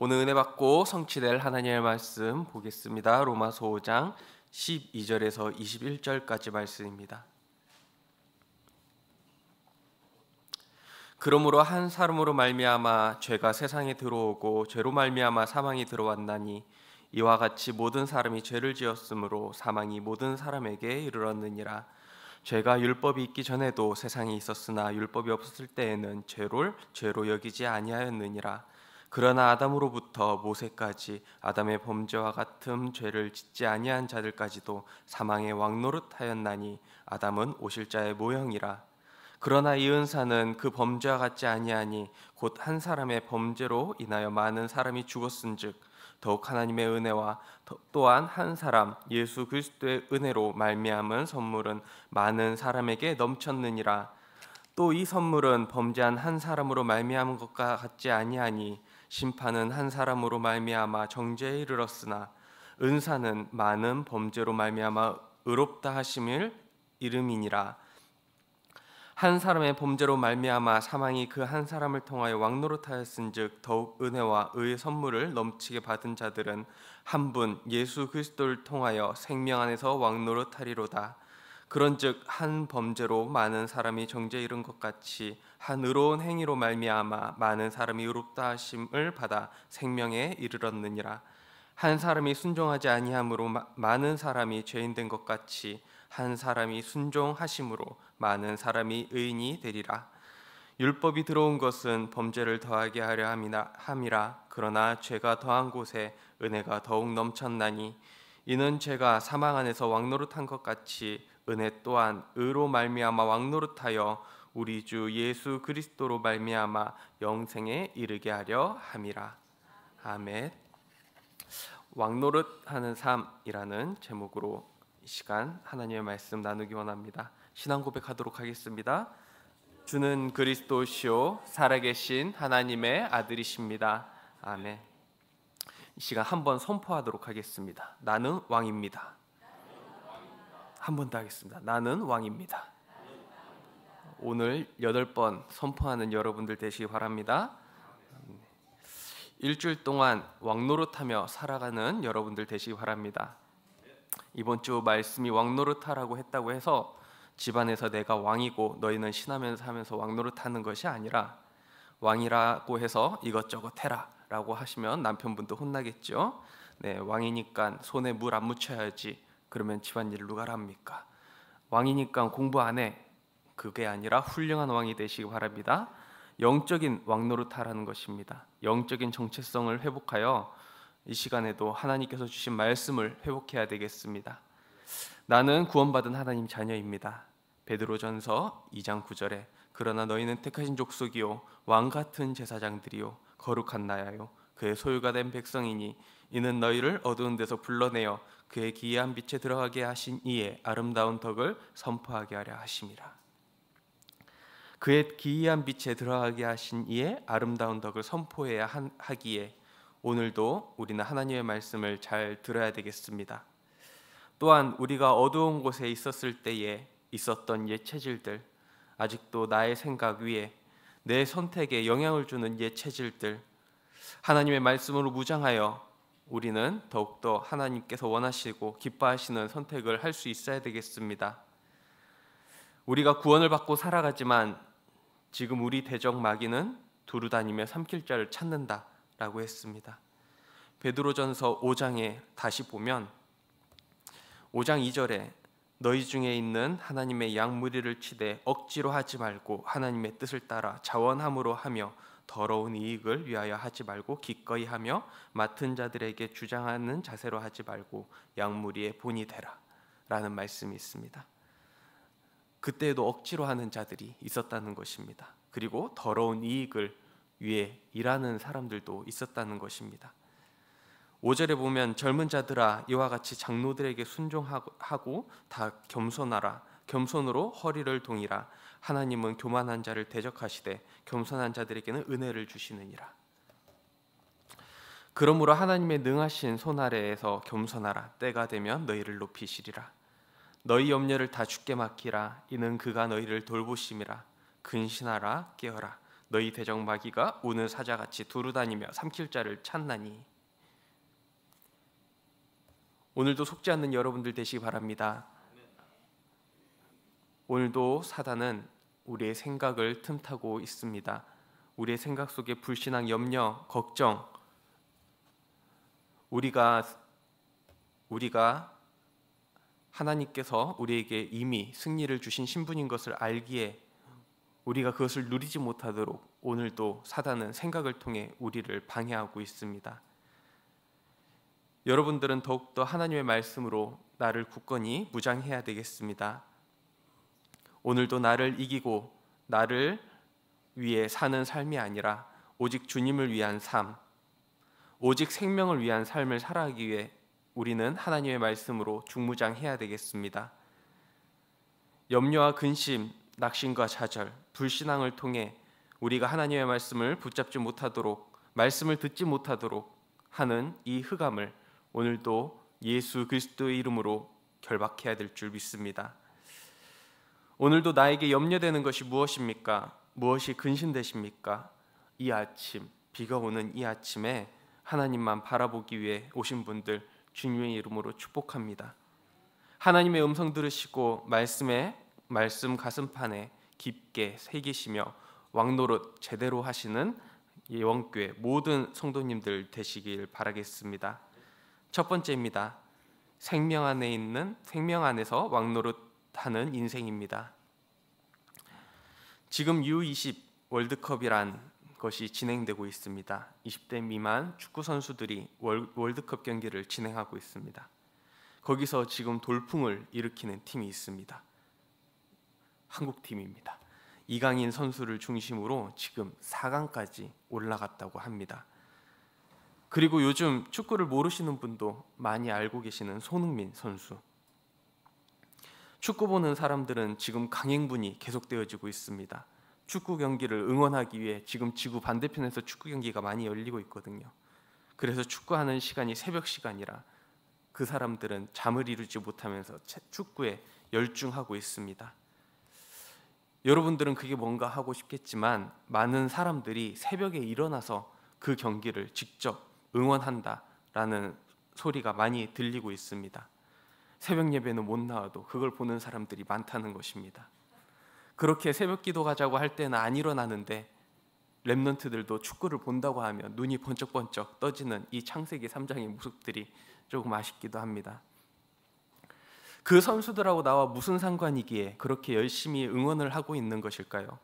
오늘 은혜 받고 성취될 하나님의 말씀 보겠습니다. 로마서 5장 12절에서 21절까지 말씀입니다. 그러므로 한 사람으로 말미암아 죄가 세상에 들어오고 죄로 말미암아 사망이 들어왔나니 이와 같이 모든 사람이 죄를 지었으므로 사망이 모든 사람에게 이르렀느니라 죄가 율법이 있기 전에도 세상에 있었으나 율법이 없었을 때에는 죄를 죄로 여기지 아니하였느니라 그러나 아담으로부터 모세까지 아담의 범죄와 같은 죄를 짓지 아니한 자들까지도 사망의 왕노릇하였나니 아담은 오실 자의 모형이라 그러나 이 은사는 그 범죄와 같지 아니하니 곧 한 사람의 범죄로 인하여 많은 사람이 죽었은즉 더욱 하나님의 은혜와 또한 한 사람 예수 그리스도의 은혜로 말미암은 선물은 많은 사람에게 넘쳤느니라 또 이 선물은 범죄한 한 사람으로 말미암은 것과 같지 아니하니 심판은 한 사람으로 말미암아 정죄에 이르렀으나 은사는 많은 범죄로 말미암아 의롭다 하심을 이름이니라 한 사람의 범죄로 말미암아 사망이 그 한 사람을 통하여 왕노릇하였은즉 더욱 은혜와 의의 선물을 넘치게 받은 자들은 한 분 예수 그리스도를 통하여 생명 안에서 왕노릇하리로다 그런즉 한 범죄로 많은 사람이 정죄 이른 것 같이 한 의로운 행위로 말미암아 많은 사람이 의롭다 하심을 받아 생명에 이르렀느니라 한 사람이 순종하지 아니함으로 마, 많은 사람이 죄인 된것 같이 한 사람이 순종하심으로 많은 사람이 의인이 되리라 율법이 들어온 것은 범죄를 더하게 하려 함이라 그러나 죄가 더한 곳에 은혜가 더욱 넘쳤나니 이는 죄가 사망 안에서 왕노릇한 것 같이 은혜 또한 의로 말미암아 왕노릇하여 우리 주 예수 그리스도로 말미암아 영생에 이르게 하려 함이라. 아멘. 왕노릇하는 삶이라는 제목으로 이 시간 하나님의 말씀 나누기 원합니다. 신앙 고백하도록 하겠습니다. 주는 그리스도시요 살아계신 하나님의 아들이십니다. 아멘. 이 시간 한번 선포하도록 하겠습니다. 나는 왕입니다. 한번더 하겠습니다. 나는 왕입니다. 오늘 여덟 번 선포하는 여러분들 되시기 바랍니다. 일주일 동안 왕노릇하며 살아가는 여러분들 되시기 바랍니다. 이번 주 말씀이 왕노릇하라고 했다고 해서 집안에서 내가 왕이고 너희는 신하면서 하면서 왕노릇하는 것이 아니라 왕이라고 해서 이것저것 해라라고 하시면 남편분도 혼나겠죠. 네, 왕이니까 손에 물 안 묻혀야지 그러면 집안일을 누가 합니까? 왕이니까 공부 안 해. 그게 아니라 훌륭한 왕이 되시기 바랍니다. 영적인 왕노릇하라는 것입니다. 영적인 정체성을 회복하여 이 시간에도 하나님께서 주신 말씀을 회복해야 되겠습니다. 나는 구원받은 하나님 자녀입니다. 베드로전서 2장 9절에 그러나 너희는 택하신 족속이요 왕 같은 제사장들이요 거룩한 나라요 그의 소유가 된 백성이니 이는 너희를 어두운 데서 불러내어 그의 기이한 빛에 들어가게 하신 이에 아름다운 덕을 선포하게 하려 하심이라. 그의 기이한 빛에 들어가게 하신 이에 아름다운 덕을 선포해야 하기에 오늘도 우리는 하나님의 말씀을 잘 들어야 되겠습니다. 또한 우리가 어두운 곳에 있었을 때에 있었던 옛 체질들, 아직도 나의 생각 위에 내 선택에 영향을 주는 옛 체질들, 하나님의 말씀으로 무장하여 우리는 더욱더 하나님께서 원하시고 기뻐하시는 선택을 할 수 있어야 되겠습니다. 우리가 구원을 받고 살아가지만 지금 우리 대적 마귀는 두루 다니며 삼킬 자를 찾는다라고 했습니다. 베드로전서 5장에 다시 보면 5장 2절에 너희 중에 있는 하나님의 양 무리를 치되 억지로 하지 말고 하나님의 뜻을 따라 자원함으로 하며 더러운 이익을 위하여 하지 말고 기꺼이 하며 맡은 자들에게 주장하는 자세로 하지 말고 양무리의 본이 되라라는 말씀이 있습니다. 그때에도 억지로 하는 자들이 있었다는 것입니다. 그리고 더러운 이익을 위해 일하는 사람들도 있었다는 것입니다. 5절에 보면 젊은 자들아 이와 같이 장로들에게 순종하고 다 겸손하라 겸손으로 허리를 동이라 하나님은 교만한 자를 대적하시되 겸손한 자들에게는 은혜를 주시느니라. 그러므로 하나님의 능하신 손 아래에서 겸손하라 때가 되면 너희를 높이시리라. 너희 염려를 다 주께 맡기라 이는 그가 너희를 돌보심이라. 근신하라 깨어라 너희 대적 마귀가 우는 사자같이 두루다니며 삼킬 자를 찾나니. 오늘도 속지 않는 여러분들 되시기 바랍니다. 오늘도 사단은 우리의 생각을 틈타고 있습니다. 우리의 생각 속에 불신앙, 염려, 걱정, 우리가 우리가 하나님께서 우리에게 이미 승리를 주신 신분인 것을 알기에 우리가 그것을 누리지 못하도록 오늘도 사단은 생각을 통해 우리를 방해하고 있습니다. 여러분들은 더욱더 하나님의 말씀으로 나를 굳건히 무장해야 되겠습니다. 오늘도 나를 이기고 나를 위해 사는 삶이 아니라 오직 주님을 위한 삶, 오직 생명을 위한 삶을 살아가기 위해 우리는 하나님의 말씀으로 중무장해야 되겠습니다. 염려와 근심, 낙심과 좌절, 불신앙을 통해 우리가 하나님의 말씀을 붙잡지 못하도록 말씀을 듣지 못하도록 하는 이 흑암을 오늘도 예수 그리스도의 이름으로 결박해야 될 줄 믿습니다. 오늘도 나에게 염려되는 것이 무엇입니까? 무엇이 근심되십니까? 이 아침 비가 오는 이 아침에 하나님만 바라보기 위해 오신 분들 주님의 이름으로 축복합니다. 하나님의 음성 들으시고 말씀에 말씀 가슴판에 깊게 새기시며 왕노릇 제대로 하시는 예원교회 모든 성도님들 되시길 바라겠습니다. 첫 번째입니다. 생명 안에 있는 생명 안에서 왕노릇 하는 인생입니다. 지금 U20 월드컵이란 것이 진행되고 있습니다. 20대 미만 축구 선수들이 월드컵 경기를 진행하고 있습니다. 거기서 지금 돌풍을 일으키는 팀이 있습니다. 한국 팀입니다. 이강인 선수를 중심으로 지금 4강까지 올라갔다고 합니다. 그리고 요즘 축구를 모르시는 분도 많이 알고 계시는 손흥민 선수. 축구 보는 사람들은 지금 강행분이 계속되어지고 있습니다. 축구 경기를 응원하기 위해 지금 지구 반대편에서 축구 경기가 많이 열리고 있거든요. 그래서 축구하는 시간이 새벽 시간이라 그 사람들은 잠을 이루지 못하면서 축구에 열중하고 있습니다. 여러분들은 그게 뭔가 하고 싶겠지만 많은 사람들이 새벽에 일어나서 그 경기를 직접 응원한다라는 소리가 많이 들리고 있습니다. 새벽 예배는 못 나와도 그걸 보는 사람들이 많다는 것입니다. 그렇게 새벽 기도 가자고 할 때는 안 일어나는데 랩런트들도 축구를 본다고 하면 눈이 번쩍번쩍 떠지는 이 창세기 3장의 모습들이 조금 아쉽기도 합니다. 그 선수들하고 나와 무슨 상관이기에 그렇게 열심히 응원을 하고 있는 것일까요?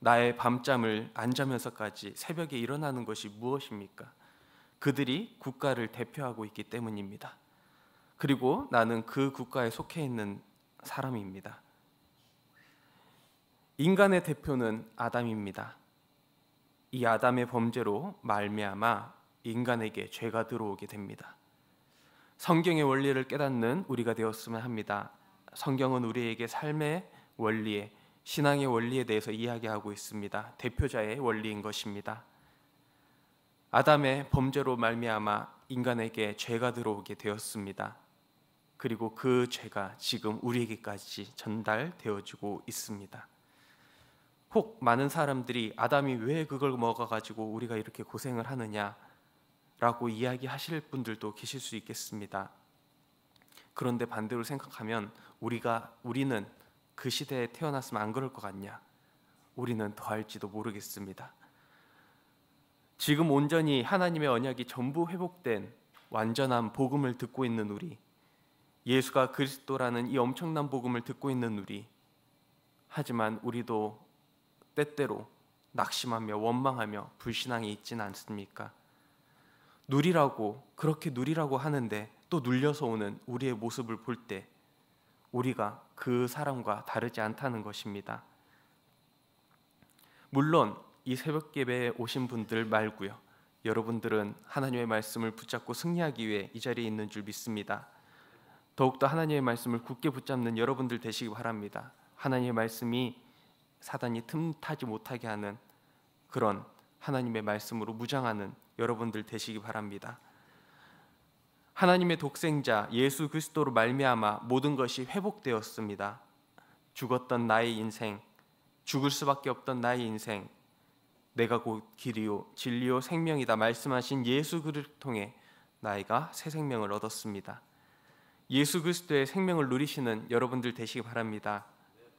나의 밤잠을 안 자면서까지 새벽에 일어나는 것이 무엇입니까? 그들이 국가를 대표하고 있기 때문입니다. 그리고 나는 그 국가에 속해 있는 사람입니다. 인간의 대표는 아담입니다. 이 아담의 범죄로 말미암아 인간에게 죄가 들어오게 됩니다. 성경의 원리를 깨닫는 우리가 되었으면 합니다. 성경은 우리에게 삶의 원리에 신앙의 원리에 대해서 이야기하고 있습니다. 대표자의 원리인 것입니다. 아담의 범죄로 말미암아 인간에게 죄가 들어오게 되었습니다. 그리고 그 죄가 지금 우리에게까지 전달되어지고 있습니다. 혹 많은 사람들이 아담이 왜 그걸 먹어 가지고 우리가 이렇게 고생을 하느냐라고 이야기하실 분들도 계실 수 있겠습니다. 그런데 반대로 생각하면 우리가 우리는 그 시대에 태어났으면 안 그럴 것 같냐? 우리는 더할지도 모르겠습니다. 지금 온전히 하나님의 언약이 전부 회복된 완전한 복음을 듣고 있는 우리 예수가 그리스도라는 이 엄청난 복음을 듣고 있는 우리 하지만 우리도 때때로 낙심하며 원망하며 불신앙이 있진 않습니까? 누리라고 그렇게 누리라고 하는데 또 눌려서 오는 우리의 모습을 볼 때 우리가 그 사람과 다르지 않다는 것입니다. 물론 이 새벽 예배에 오신 분들 말고요. 여러분들은 하나님의 말씀을 붙잡고 승리하기 위해 이 자리에 있는 줄 믿습니다. 더욱더 하나님의 말씀을 굳게 붙잡는 여러분들 되시기 바랍니다. 하나님의 말씀이 사단이 틈타지 못하게 하는 그런 하나님의 말씀으로 무장하는 여러분들 되시기 바랍니다. 하나님의 독생자 예수 그리스도로 말미암아 모든 것이 회복되었습니다. 죽었던 나의 인생, 죽을 수밖에 없던 나의 인생, 내가 곧 길이요 진리요 생명이다 말씀하신 예수 그를 통해 나이가 새 생명을 얻었습니다. 예수 그리스도의 생명을 누리시는 여러분들 되시기 바랍니다.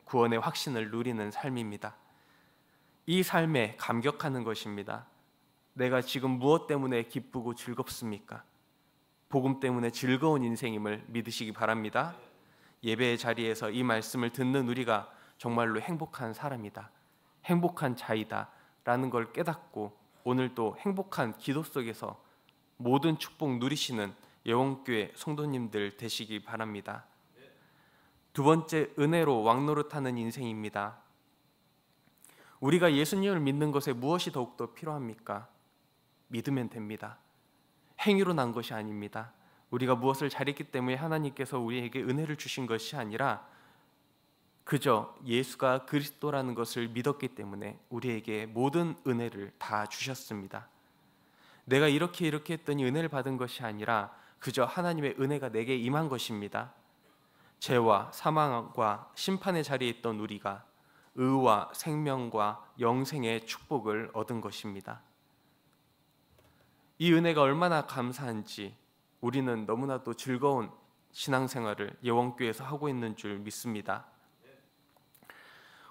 구원의 확신을 누리는 삶입니다. 이 삶에 감격하는 것입니다. 내가 지금 무엇 때문에 기쁘고 즐겁습니까? 복음 때문에 즐거운 인생임을 믿으시기 바랍니다. 예배의 자리에서 이 말씀을 듣는 우리가 정말로 행복한 사람이다. 행복한 자이다. 라는 걸 깨닫고 오늘도 행복한 기도 속에서 모든 축복 누리시는 예원교회 성도님들 되시기 바랍니다. 두 번째 은혜로 왕노릇하는 인생입니다. 우리가 예수님을 믿는 것에 무엇이 더욱더 필요합니까? 믿으면 됩니다. 행위로 난 것이 아닙니다. 우리가 무엇을 잘했기 때문에 하나님께서 우리에게 은혜를 주신 것이 아니라 그저 예수가 그리스도라는 것을 믿었기 때문에 우리에게 모든 은혜를 다 주셨습니다. 내가 이렇게 이렇게 했더니 은혜를 받은 것이 아니라 그저 하나님의 은혜가 내게 임한 것입니다. 죄와 사망과 심판의 자리에 있던 우리가 의와 생명과 영생의 축복을 얻은 것입니다. 이 은혜가 얼마나 감사한지 우리는 너무나도 즐거운 신앙생활을 예원교회에서 하고 있는 줄 믿습니다.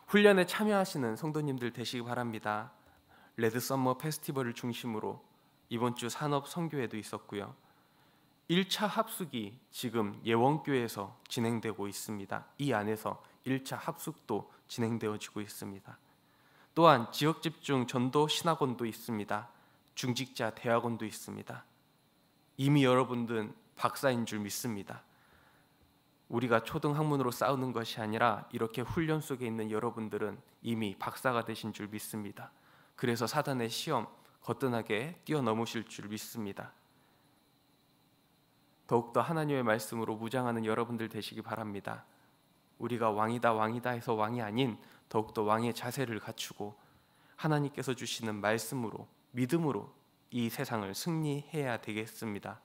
훈련에 참여하시는 성도님들 되시기 바랍니다. 레드 썸머 페스티벌을 중심으로 이번 주 산업 선교회도 있었고요. 1차 합숙이 지금 예원교에서 진행되고 있습니다. 이 안에서 1차 합숙도 진행되어지고 있습니다. 또한 지역 집중 전도 신학원도 있습니다. 중직자 대학원도 있습니다. 이미 여러분들은 박사인 줄 믿습니다. 우리가 초등 학문으로 싸우는 것이 아니라 이렇게 훈련 속에 있는 여러분들은 이미 박사가 되신 줄 믿습니다. 그래서 사단의 시험 거뜬하게 뛰어넘으실 줄 믿습니다. 더욱더 하나님의 말씀으로 무장하는 여러분들 되시기 바랍니다. 우리가 왕이다 왕이다 해서 왕이 아닌 더욱더 왕의 자세를 갖추고 하나님께서 주시는 말씀으로 믿음으로 이 세상을 승리해야 되겠습니다.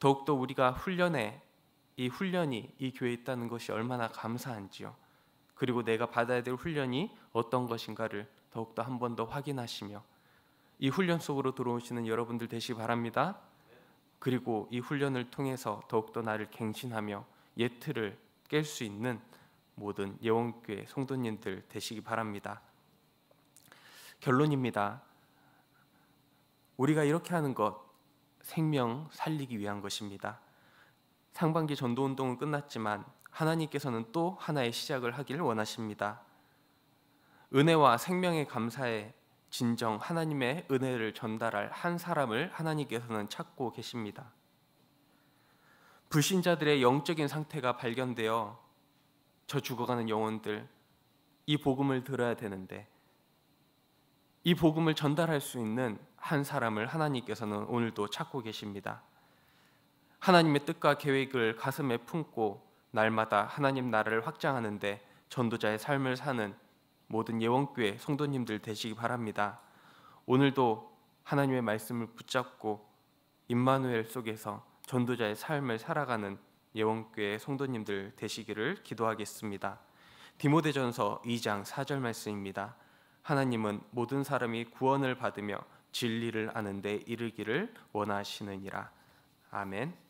더욱더 우리가 훈련에 이 훈련이 이 교회에 있다는 것이 얼마나 감사한지요. 그리고 내가 받아야 될 훈련이 어떤 것인가를 더욱더 한번 더 확인하시며 이 훈련 속으로 들어오시는 여러분들 되시 바랍니다. 그리고 이 훈련을 통해서 더욱더 나를 갱신하며 예틀을 깰 수 있는 모든 예원교회 성도님들 되시기 바랍니다. 결론입니다. 우리가 이렇게 하는 것 생명 살리기 위한 것입니다. 상반기 전도 운동은 끝났지만 하나님께서는 또 하나의 시작을 하기를 원하십니다. 은혜와 생명의 감사에 진정 하나님의 은혜를 전달할 한 사람을 하나님께서는 찾고 계십니다. 불신자들의 영적인 상태가 발견되어 저 죽어가는 영혼들 이 복음을 들어야 되는데 이 복음을 전달할 수 있는 한 사람을 하나님께서는 오늘도 찾고 계십니다. 하나님의 뜻과 계획을 가슴에 품고 날마다 하나님 나라를 확장하는데 전도자의 삶을 사는 모든 예원교회 성도님들 되시기 바랍니다. 오늘도 하나님의 말씀을 붙잡고 임마누엘 속에서 전도자의 삶을 살아가는 예원교회 성도님들 되시기를 기도하겠습니다. 디모데전서 2장 4절 말씀입니다. 하나님은 모든 사람이 구원을 받으며 진리를 아는데 이르기를 원하시느니라. 아멘.